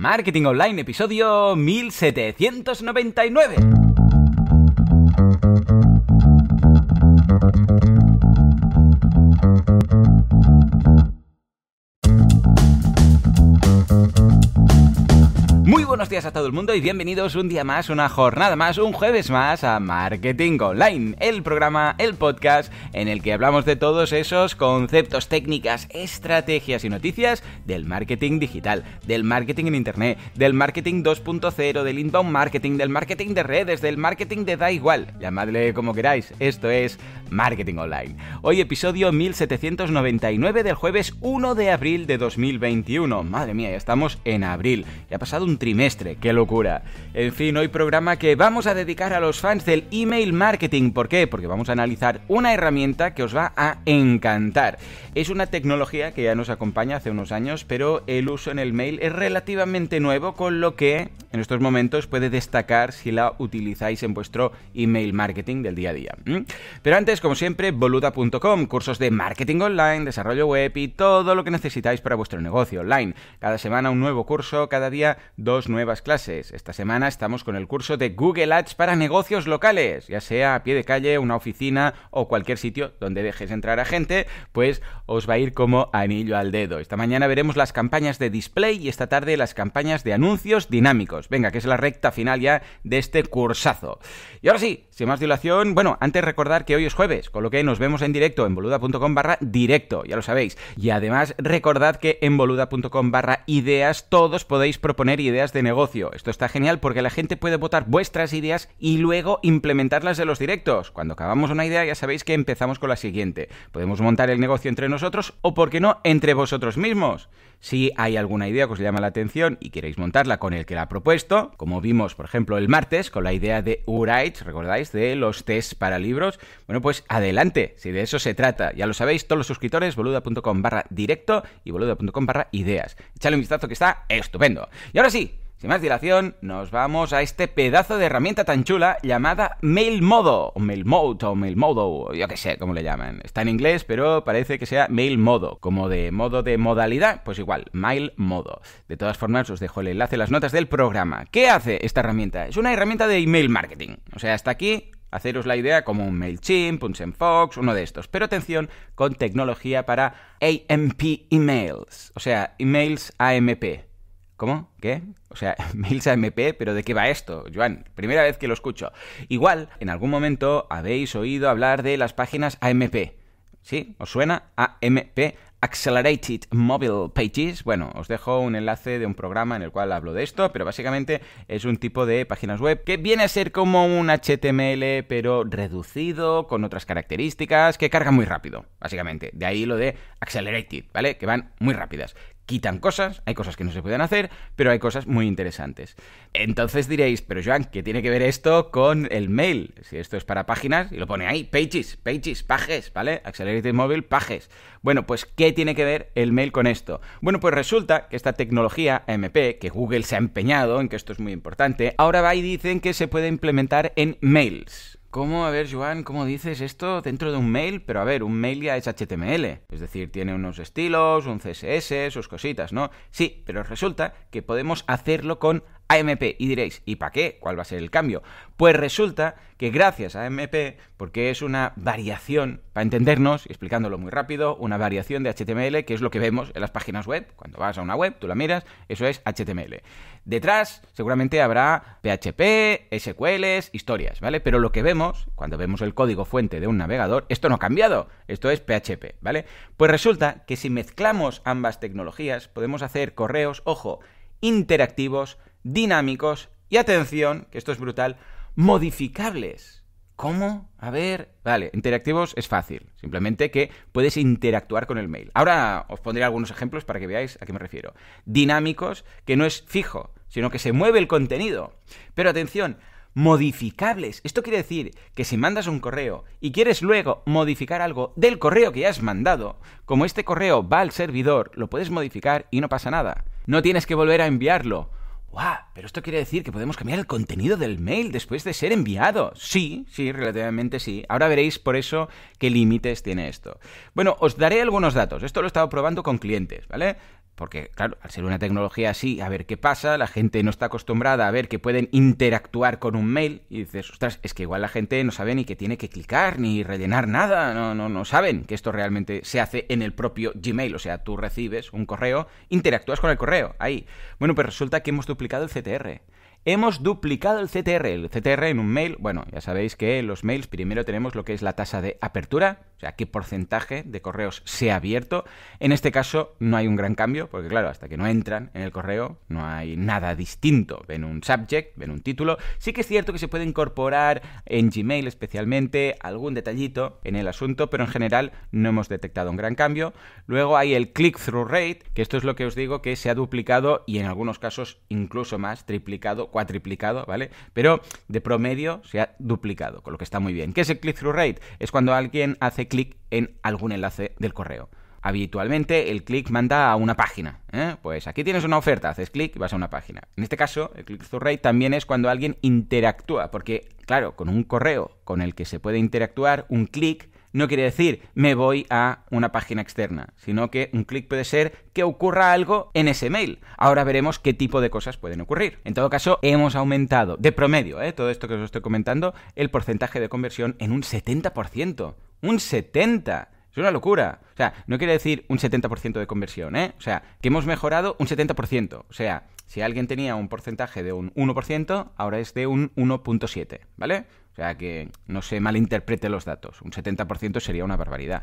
Marketing Online, episodio 1799. a todo el mundo y bienvenidos un día más, una jornada más, un jueves más a Marketing Online, el programa, el podcast en el que hablamos de todos esos conceptos, técnicas, estrategias y noticias del marketing digital, del marketing en Internet, del marketing 2.0, del inbound marketing, del marketing de redes, del marketing de da igual, llamadle como queráis, esto es Marketing Online. Hoy episodio 1799 del jueves 1 de abril de 2021. Madre mía, ya estamos en abril, ya ha pasado un trimestre qué locura. En fin, hoy programa que vamos a dedicar a los fans del email marketing. ¿Por qué? Porque vamos a analizar una herramienta que os va a encantar. Es una tecnología que ya nos acompaña hace unos años, pero el uso en el mail es relativamente nuevo, con lo que en estos momentos puede destacar si la utilizáis en vuestro email marketing del día a día. Pero antes, como siempre, boluda.com, cursos de marketing online, desarrollo web y todo lo que necesitáis para vuestro negocio online. Cada semana un nuevo curso, cada día dos nuevas clases. Esta semana estamos con el curso de Google Ads para negocios locales, ya sea a pie de calle, una oficina o cualquier sitio donde dejes entrar a gente, pues os va a ir como anillo al dedo. Esta mañana veremos las campañas de display y esta tarde las campañas de anuncios dinámicos. Venga, que es la recta final ya de este cursazo. Y ahora sí, sin más dilación, bueno, antes recordar que hoy es jueves, con lo que nos vemos en directo en boluda.com barra directo, ya lo sabéis. Y además recordad que en boluda.com barra ideas todos podéis proponer ideas de negocio esto está genial porque la gente puede votar vuestras ideas y luego implementarlas de los directos. Cuando acabamos una idea ya sabéis que empezamos con la siguiente. Podemos montar el negocio entre nosotros o, por qué no, entre vosotros mismos. Si hay alguna idea que os llama la atención y queréis montarla con el que la ha propuesto, como vimos, por ejemplo, el martes con la idea de urite ¿recordáis? De los tests para libros. Bueno, pues adelante, si de eso se trata. Ya lo sabéis, todos los suscriptores, boluda.com barra directo y boluda.com barra ideas. echale un vistazo que está estupendo. Y ahora sí, sin más dilación, nos vamos a este pedazo de herramienta tan chula llamada MailModo, o Mode o Modo, yo qué sé cómo le llaman. Está en inglés, pero parece que sea MailModo, como de modo de modalidad, pues igual, MailModo. De todas formas, os dejo el enlace en las notas del programa. ¿Qué hace esta herramienta? Es una herramienta de email marketing. O sea, hasta aquí haceros la idea como un MailChimp, un SendFox, uno de estos. Pero atención, con tecnología para AMP emails, o sea, emails AMP ¿Cómo? ¿Qué? O sea, milsa AMP, pero ¿de qué va esto? Joan, primera vez que lo escucho. Igual, en algún momento habéis oído hablar de las páginas AMP. ¿Sí? ¿Os suena? AMP, Accelerated Mobile Pages. Bueno, os dejo un enlace de un programa en el cual hablo de esto, pero básicamente es un tipo de páginas web que viene a ser como un HTML, pero reducido, con otras características, que carga muy rápido, básicamente. De ahí lo de Accelerated, ¿vale? Que van muy rápidas quitan cosas, hay cosas que no se pueden hacer, pero hay cosas muy interesantes. Entonces diréis, pero Joan, ¿qué tiene que ver esto con el mail? Si esto es para páginas, y lo pone ahí, pages, pages, pages, ¿vale? Accelerated Mobile, pages. Bueno, pues ¿qué tiene que ver el mail con esto? Bueno, pues resulta que esta tecnología AMP, que Google se ha empeñado en que esto es muy importante, ahora va y dicen que se puede implementar en mails. ¿Cómo, a ver, Joan, cómo dices esto dentro de un mail? Pero a ver, un mail ya es HTML, es decir, tiene unos estilos, un CSS, sus cositas, ¿no? Sí, pero resulta que podemos hacerlo con AMP. Y diréis, ¿y para qué? ¿Cuál va a ser el cambio? Pues resulta que gracias a AMP, porque es una variación, para entendernos, explicándolo muy rápido, una variación de HTML, que es lo que vemos en las páginas web. Cuando vas a una web, tú la miras, eso es HTML. Detrás seguramente habrá PHP, SQLs, historias, ¿vale? Pero lo que vemos, cuando vemos el código fuente de un navegador, esto no ha cambiado, esto es PHP, ¿vale? Pues resulta que si mezclamos ambas tecnologías, podemos hacer correos, ojo, interactivos, dinámicos y, atención, que esto es brutal, modificables. ¿Cómo? A ver, vale, interactivos es fácil, simplemente que puedes interactuar con el mail. Ahora os pondré algunos ejemplos para que veáis a qué me refiero. Dinámicos, que no es fijo, sino que se mueve el contenido. Pero atención, modificables. Esto quiere decir que si mandas un correo y quieres luego modificar algo del correo que ya has mandado, como este correo va al servidor, lo puedes modificar y no pasa nada. No tienes que volver a enviarlo. What? Pero esto quiere decir que podemos cambiar el contenido del mail después de ser enviado. Sí, sí, relativamente sí. Ahora veréis por eso qué límites tiene esto. Bueno, os daré algunos datos. Esto lo he estado probando con clientes, ¿vale? Porque, claro, al ser una tecnología así, a ver qué pasa, la gente no está acostumbrada a ver que pueden interactuar con un mail y dices, ostras, es que igual la gente no sabe ni que tiene que clicar ni rellenar nada, no, no, no saben que esto realmente se hace en el propio Gmail, o sea, tú recibes un correo, interactúas con el correo, ahí. Bueno, pues resulta que hemos duplicado el CT. Hemos duplicado el CTR. El CTR en un mail, bueno, ya sabéis que en los mails primero tenemos lo que es la tasa de apertura, o sea, qué porcentaje de correos se ha abierto. En este caso no hay un gran cambio, porque claro, hasta que no entran en el correo no hay nada distinto. Ven un subject, ven un título. Sí que es cierto que se puede incorporar en Gmail especialmente algún detallito en el asunto, pero en general no hemos detectado un gran cambio. Luego hay el click-through rate, que esto es lo que os digo que se ha duplicado y en algunos casos incluso más, triplicado, cuatriplicado, ¿vale? Pero de promedio se ha duplicado, con lo que está muy bien. ¿Qué es el click-through rate? Es cuando alguien hace clic en algún enlace del correo. Habitualmente el clic manda a una página. ¿eh? Pues aquí tienes una oferta, haces clic y vas a una página. En este caso, el clic through rate también es cuando alguien interactúa, porque claro, con un correo con el que se puede interactuar, un clic no quiere decir me voy a una página externa, sino que un clic puede ser que ocurra algo en ese mail. Ahora veremos qué tipo de cosas pueden ocurrir. En todo caso, hemos aumentado de promedio, ¿eh? todo esto que os estoy comentando, el porcentaje de conversión en un 70%. Un 70%. Es una locura. O sea, no quiere decir un 70% de conversión, ¿eh? O sea, que hemos mejorado un 70%. O sea, si alguien tenía un porcentaje de un 1%, ahora es de un 1.7, ¿vale? O sea, que no se malinterprete los datos. Un 70% sería una barbaridad.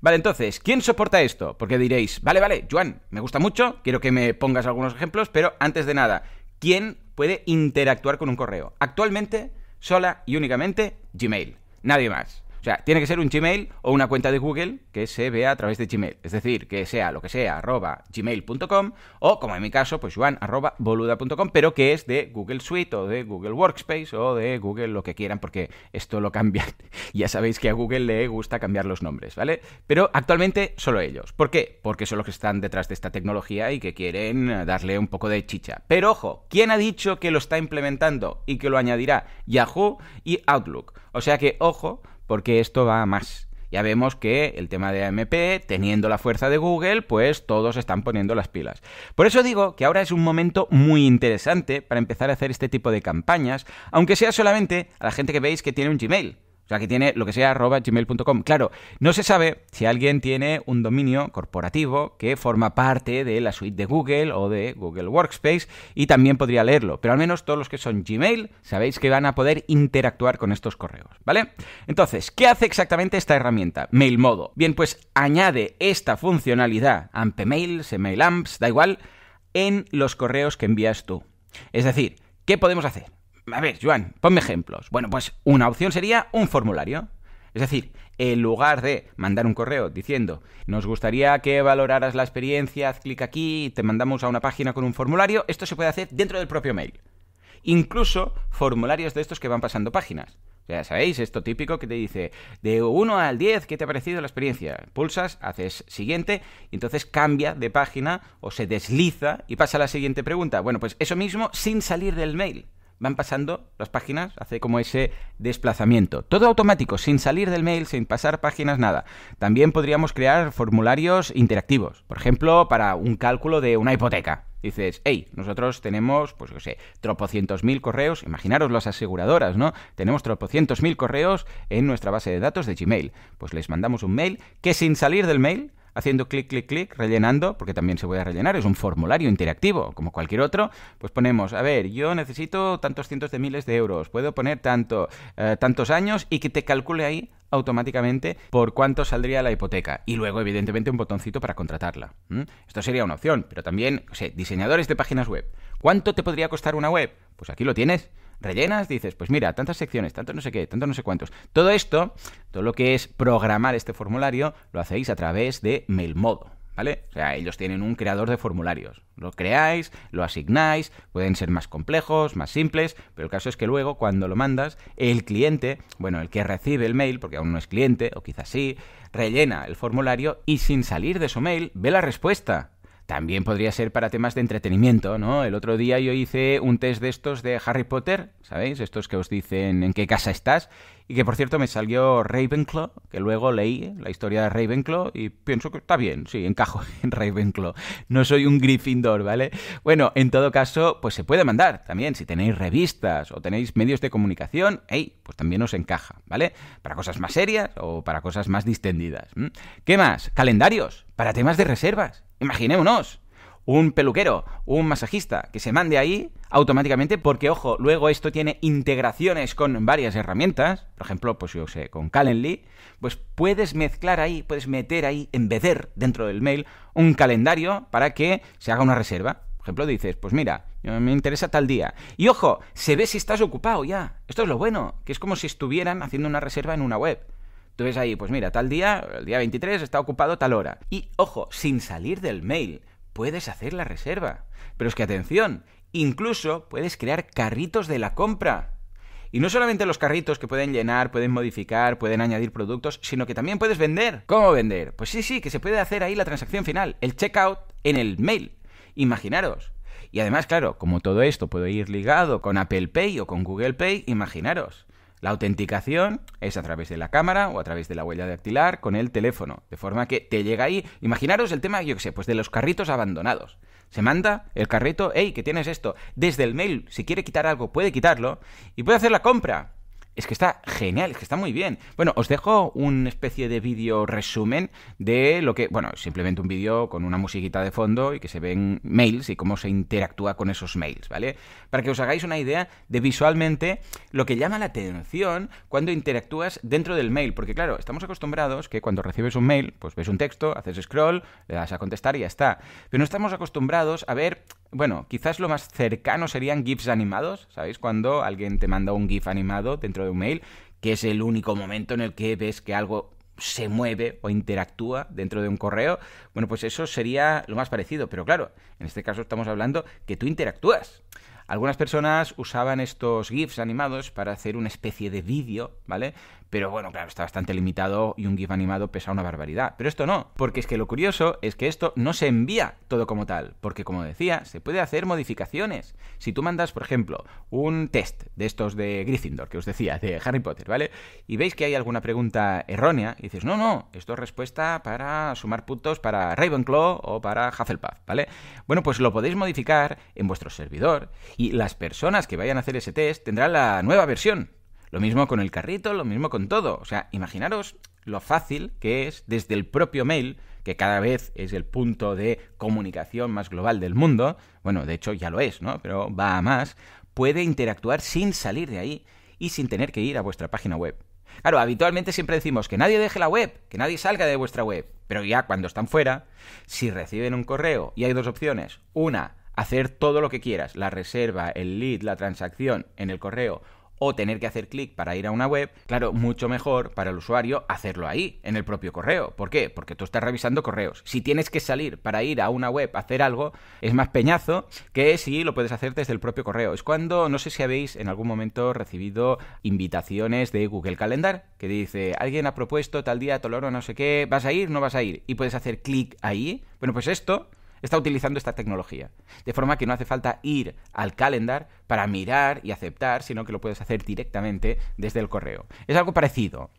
Vale, entonces, ¿quién soporta esto? Porque diréis, vale, vale, Juan, me gusta mucho, quiero que me pongas algunos ejemplos, pero antes de nada, ¿quién puede interactuar con un correo? Actualmente, sola y únicamente Gmail. Nadie más sea, tiene que ser un Gmail o una cuenta de Google que se vea a través de Gmail. Es decir, que sea lo que sea, arroba gmail.com o, como en mi caso, pues juan arroba boluda.com, pero que es de Google Suite o de Google Workspace o de Google lo que quieran, porque esto lo cambian. ya sabéis que a Google le gusta cambiar los nombres, ¿vale? Pero actualmente solo ellos. ¿Por qué? Porque son los que están detrás de esta tecnología y que quieren darle un poco de chicha. Pero ojo, ¿quién ha dicho que lo está implementando y que lo añadirá? Yahoo y Outlook. O sea que, ojo, porque esto va a más. Ya vemos que el tema de AMP, teniendo la fuerza de Google, pues todos están poniendo las pilas. Por eso digo que ahora es un momento muy interesante para empezar a hacer este tipo de campañas, aunque sea solamente a la gente que veis que tiene un Gmail. O sea, que tiene lo que sea arroba gmail.com. Claro, no se sabe si alguien tiene un dominio corporativo que forma parte de la suite de Google o de Google Workspace y también podría leerlo. Pero al menos todos los que son Gmail sabéis que van a poder interactuar con estos correos, ¿vale? Entonces, ¿qué hace exactamente esta herramienta? MailModo. Bien, pues añade esta funcionalidad, ampmail, Email da igual, en los correos que envías tú. Es decir, ¿qué podemos hacer? A ver, Juan, ponme ejemplos. Bueno, pues una opción sería un formulario. Es decir, en lugar de mandar un correo diciendo, nos gustaría que valoraras la experiencia, haz clic aquí te mandamos a una página con un formulario, esto se puede hacer dentro del propio mail. Incluso formularios de estos que van pasando páginas. Ya sabéis, esto típico que te dice de 1 al 10, ¿qué te ha parecido la experiencia? Pulsas, haces siguiente, y entonces cambia de página o se desliza y pasa a la siguiente pregunta. Bueno, pues eso mismo sin salir del mail van pasando las páginas, hace como ese desplazamiento. Todo automático, sin salir del mail, sin pasar páginas, nada. También podríamos crear formularios interactivos, por ejemplo, para un cálculo de una hipoteca. Dices, hey, nosotros tenemos, pues yo sé, tropocientos mil correos, imaginaros las aseguradoras, ¿no? Tenemos tropocientos mil correos en nuestra base de datos de Gmail. Pues les mandamos un mail que sin salir del mail haciendo clic, clic, clic, rellenando, porque también se puede rellenar, es un formulario interactivo, como cualquier otro, pues ponemos, a ver, yo necesito tantos cientos de miles de euros, puedo poner tanto, eh, tantos años y que te calcule ahí automáticamente por cuánto saldría la hipoteca y luego evidentemente un botoncito para contratarla. Esto sería una opción, pero también, o diseñadores de páginas web. ¿Cuánto te podría costar una web? Pues aquí lo tienes rellenas, dices, pues mira, tantas secciones, tanto no sé qué, tanto no sé cuántos. Todo esto, todo lo que es programar este formulario, lo hacéis a través de Mailmodo. ¿Vale? O sea, ellos tienen un creador de formularios. Lo creáis, lo asignáis, pueden ser más complejos, más simples, pero el caso es que luego cuando lo mandas, el cliente, bueno, el que recibe el mail, porque aún no es cliente, o quizás sí, rellena el formulario y sin salir de su mail ve la respuesta. También podría ser para temas de entretenimiento, ¿no? El otro día yo hice un test de estos de Harry Potter, ¿sabéis? Estos que os dicen en qué casa estás. Y que por cierto me salió Ravenclaw, que luego leí la historia de Ravenclaw y pienso que está bien, sí, encajo en Ravenclaw. No soy un Gryffindor, ¿vale? Bueno, en todo caso, pues se puede mandar también. Si tenéis revistas o tenéis medios de comunicación, hey, pues también os encaja, ¿vale? Para cosas más serias o para cosas más distendidas. ¿Qué más? Calendarios, para temas de reservas. Imaginémonos, un peluquero, un masajista, que se mande ahí automáticamente, porque ojo, luego esto tiene integraciones con varias herramientas, por ejemplo, pues yo sé, con Calendly, pues puedes mezclar ahí, puedes meter ahí, embeder dentro del mail un calendario para que se haga una reserva. Por ejemplo, dices, pues mira, me interesa tal día. Y ojo, se ve si estás ocupado ya. Esto es lo bueno, que es como si estuvieran haciendo una reserva en una web. Tú ves ahí, pues mira, tal día, el día 23 está ocupado tal hora. Y ojo, sin salir del mail, puedes hacer la reserva. Pero es que atención, incluso puedes crear carritos de la compra. Y no solamente los carritos que pueden llenar, pueden modificar, pueden añadir productos, sino que también puedes vender. ¿Cómo vender? Pues sí, sí, que se puede hacer ahí la transacción final, el checkout en el mail. Imaginaros. Y además, claro, como todo esto puede ir ligado con Apple Pay o con Google Pay, imaginaros. La autenticación es a través de la cámara o a través de la huella dactilar con el teléfono, de forma que te llega ahí. Imaginaros el tema, yo qué sé, pues de los carritos abandonados. Se manda el carrito, hey, que tienes esto, desde el mail, si quiere quitar algo, puede quitarlo y puede hacer la compra. Es que está genial, es que está muy bien. Bueno, os dejo una especie de vídeo resumen de lo que, bueno, simplemente un vídeo con una musiquita de fondo y que se ven mails y cómo se interactúa con esos mails, ¿vale? Para que os hagáis una idea de visualmente lo que llama la atención cuando interactúas dentro del mail, porque claro, estamos acostumbrados que cuando recibes un mail, pues ves un texto, haces scroll, le das a contestar y ya está. Pero no estamos acostumbrados a ver bueno, quizás lo más cercano serían GIFs animados, ¿sabéis? Cuando alguien te manda un GIF animado dentro de un mail, que es el único momento en el que ves que algo se mueve o interactúa dentro de un correo, bueno, pues eso sería lo más parecido. Pero claro, en este caso estamos hablando que tú interactúas. Algunas personas usaban estos GIFs animados para hacer una especie de vídeo, ¿vale? Pero bueno, claro, está bastante limitado y un GIF animado pesa una barbaridad. Pero esto no, porque es que lo curioso es que esto no se envía todo como tal, porque como decía, se puede hacer modificaciones. Si tú mandas, por ejemplo, un test de estos de Gryffindor que os decía, de Harry Potter, ¿vale? Y veis que hay alguna pregunta errónea y dices, no, no, esto es respuesta para sumar puntos para Ravenclaw o para Hufflepuff, ¿vale? Bueno, pues lo podéis modificar en vuestro servidor y las personas que vayan a hacer ese test tendrán la nueva versión lo mismo con el carrito, lo mismo con todo. O sea, imaginaros lo fácil que es desde el propio mail, que cada vez es el punto de comunicación más global del mundo, bueno, de hecho ya lo es, ¿no? Pero va a más, puede interactuar sin salir de ahí y sin tener que ir a vuestra página web. Claro, habitualmente siempre decimos que nadie deje la web, que nadie salga de vuestra web, pero ya cuando están fuera, si reciben un correo y hay dos opciones, una, hacer todo lo que quieras, la reserva, el lead, la transacción en el correo, o tener que hacer clic para ir a una web, claro, mucho mejor para el usuario hacerlo ahí, en el propio correo. ¿Por qué? Porque tú estás revisando correos. Si tienes que salir para ir a una web a hacer algo, es más peñazo que si lo puedes hacer desde el propio correo. Es cuando, no sé si habéis en algún momento recibido invitaciones de Google Calendar, que dice, alguien ha propuesto tal día, tal hora, no sé qué, vas a ir, no vas a ir, y puedes hacer clic ahí. Bueno, pues esto está utilizando esta tecnología. De forma que no hace falta ir al calendar para mirar y aceptar, sino que lo puedes hacer directamente desde el correo. Es algo parecido.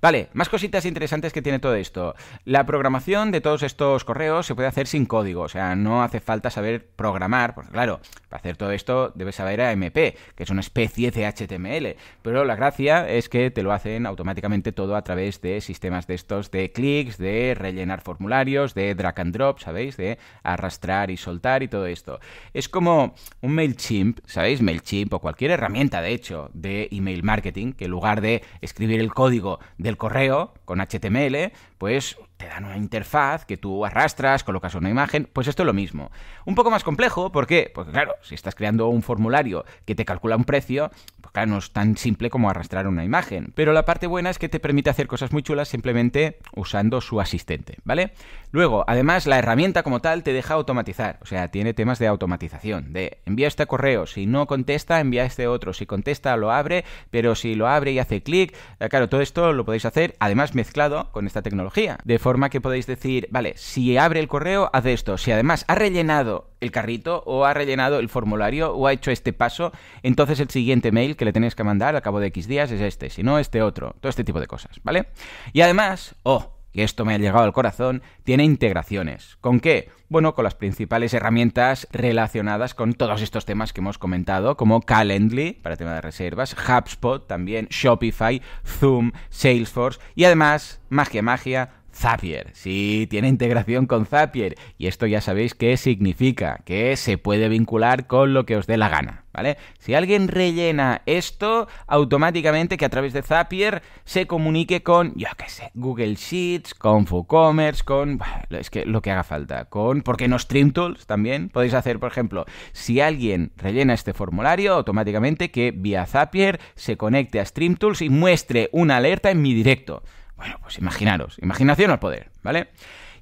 Vale, más cositas interesantes que tiene todo esto. La programación de todos estos correos se puede hacer sin código, o sea, no hace falta saber programar, porque claro, para hacer todo esto debes saber AMP, que es una especie de HTML, pero la gracia es que te lo hacen automáticamente todo a través de sistemas de estos de clics, de rellenar formularios, de drag and drop, ¿sabéis? De arrastrar y soltar y todo esto. Es como un MailChimp, ¿sabéis? MailChimp o cualquier herramienta, de hecho, de email marketing, que en lugar de escribir el código del correo con HTML, pues te dan una interfaz que tú arrastras, colocas una imagen, pues esto es lo mismo. Un poco más complejo, ¿por qué? Porque claro, si estás creando un formulario que te calcula un precio, pues claro, no es tan simple como arrastrar una imagen. Pero la parte buena es que te permite hacer cosas muy chulas simplemente usando su asistente, ¿vale? Luego, además, la herramienta como tal te deja automatizar, o sea, tiene temas de automatización, de envía este correo, si no contesta, envía este otro, si contesta lo abre, pero si lo abre y hace clic, eh, claro, todo esto lo podéis hacer, además mezclado con esta tecnología, de forma que podéis decir, vale, si abre el correo, haz esto. Si además ha rellenado el carrito o ha rellenado el formulario o ha hecho este paso, entonces el siguiente mail que le tenéis que mandar al cabo de X días es este, si no, este otro. Todo este tipo de cosas, ¿vale? Y además, oh, que esto me ha llegado al corazón, tiene integraciones. ¿Con qué? Bueno, con las principales herramientas relacionadas con todos estos temas que hemos comentado, como Calendly, para tema de reservas, HubSpot también, Shopify, Zoom, Salesforce y además, magia, magia, Zapier. Sí, tiene integración con Zapier. Y esto ya sabéis qué significa, que se puede vincular con lo que os dé la gana, ¿vale? Si alguien rellena esto, automáticamente que a través de Zapier se comunique con, yo qué sé, Google Sheets, con WooCommerce, con... Es que lo que haga falta, con... qué no Streamtools también podéis hacer, por ejemplo, si alguien rellena este formulario, automáticamente que vía Zapier se conecte a StreamTools y muestre una alerta en mi directo. Bueno, pues imaginaros, imaginación al poder, ¿vale?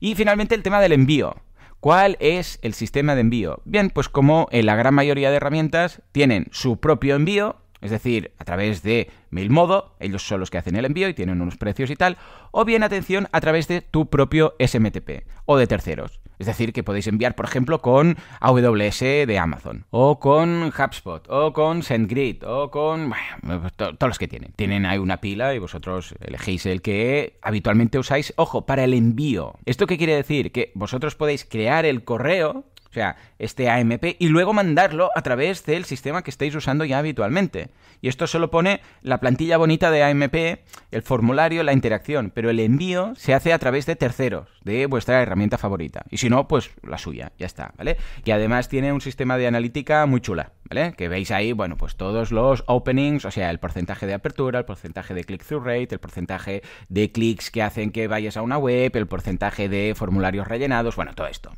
Y finalmente el tema del envío. ¿Cuál es el sistema de envío? Bien, pues como en eh, la gran mayoría de herramientas tienen su propio envío, es decir, a través de Mailmodo, ellos son los que hacen el envío y tienen unos precios y tal, o bien, atención, a través de tu propio SMTP o de terceros. Es decir, que podéis enviar, por ejemplo, con AWS de Amazon, o con HubSpot, o con SendGrid, o con pues todos los que tienen. Tienen ahí una pila y vosotros elegís el que habitualmente usáis. Ojo, para el envío. ¿Esto qué quiere decir? Que vosotros podéis crear el correo o sea, este AMP, y luego mandarlo a través del sistema que estáis usando ya habitualmente. Y esto solo pone la plantilla bonita de AMP, el formulario, la interacción, pero el envío se hace a través de terceros, de vuestra herramienta favorita. Y si no, pues la suya, ya está, ¿vale? Y además tiene un sistema de analítica muy chula. Que veis ahí, bueno, pues todos los openings, o sea, el porcentaje de apertura, el porcentaje de click-through rate, el porcentaje de clics que hacen que vayas a una web, el porcentaje de formularios rellenados, bueno, todo esto.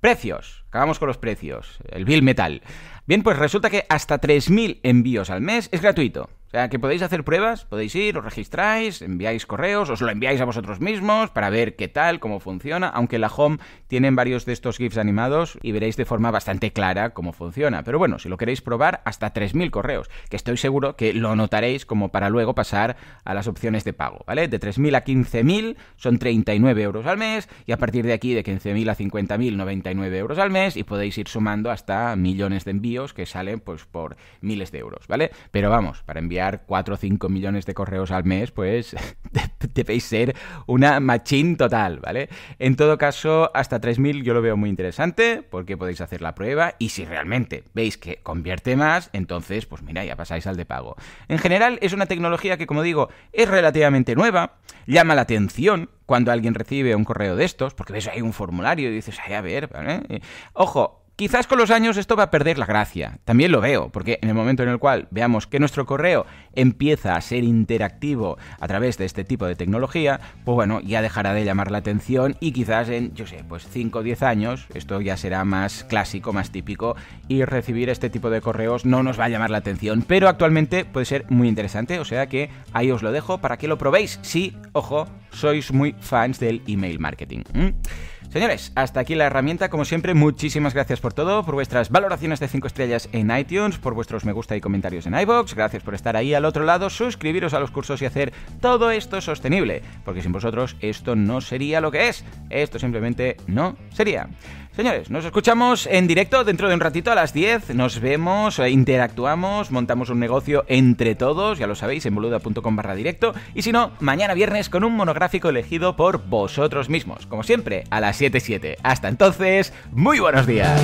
Precios, acabamos con los precios, el bill metal. Bien, pues resulta que hasta 3.000 envíos al mes es gratuito. O sea, que podéis hacer pruebas, podéis ir, os registráis, enviáis correos, os lo enviáis a vosotros mismos para ver qué tal, cómo funciona, aunque la home tiene varios de estos GIFs animados y veréis de forma bastante clara cómo funciona. Pero bueno, si lo queréis probar, hasta 3.000 correos, que estoy seguro que lo notaréis como para luego pasar a las opciones de pago, ¿vale? De 3.000 a 15.000 son 39 euros al mes y a partir de aquí de 15.000 a 50.000, 99 euros al mes y podéis ir sumando hasta millones de envíos que salen pues por miles de euros, ¿vale? Pero vamos, para enviar 4 o 5 millones de correos al mes, pues debéis ser una machín total, ¿vale? En todo caso, hasta 3.000 yo lo veo muy interesante porque podéis hacer la prueba y si realmente veis que convierte más, entonces, pues mira, ya pasáis al de pago. En general, es una tecnología que, como digo, es relativamente nueva, llama la atención cuando alguien recibe un correo de estos, porque ves ahí un formulario y dices, a ver, ¿vale? Eh, ojo, Quizás con los años esto va a perder la gracia. También lo veo, porque en el momento en el cual veamos que nuestro correo empieza a ser interactivo a través de este tipo de tecnología, pues bueno, ya dejará de llamar la atención y quizás en, yo sé, pues 5 o 10 años esto ya será más clásico, más típico y recibir este tipo de correos no nos va a llamar la atención, pero actualmente puede ser muy interesante, o sea que ahí os lo dejo para que lo probéis. Sí, ojo, sois muy fans del email marketing. Señores, hasta aquí la herramienta. Como siempre, muchísimas gracias por todo, por vuestras valoraciones de 5 estrellas en iTunes, por vuestros me gusta y comentarios en iBox. Gracias por estar ahí al otro lado, suscribiros a los cursos y hacer todo esto sostenible, porque sin vosotros esto no sería lo que es. Esto simplemente no sería. Señores, nos escuchamos en directo dentro de un ratito a las 10. Nos vemos, eh, interactuamos, montamos un negocio entre todos, ya lo sabéis, en boluda.com barra directo. Y si no, mañana viernes con un monográfico elegido por vosotros mismos. Como siempre, a las 7.7. Hasta entonces, muy buenos días.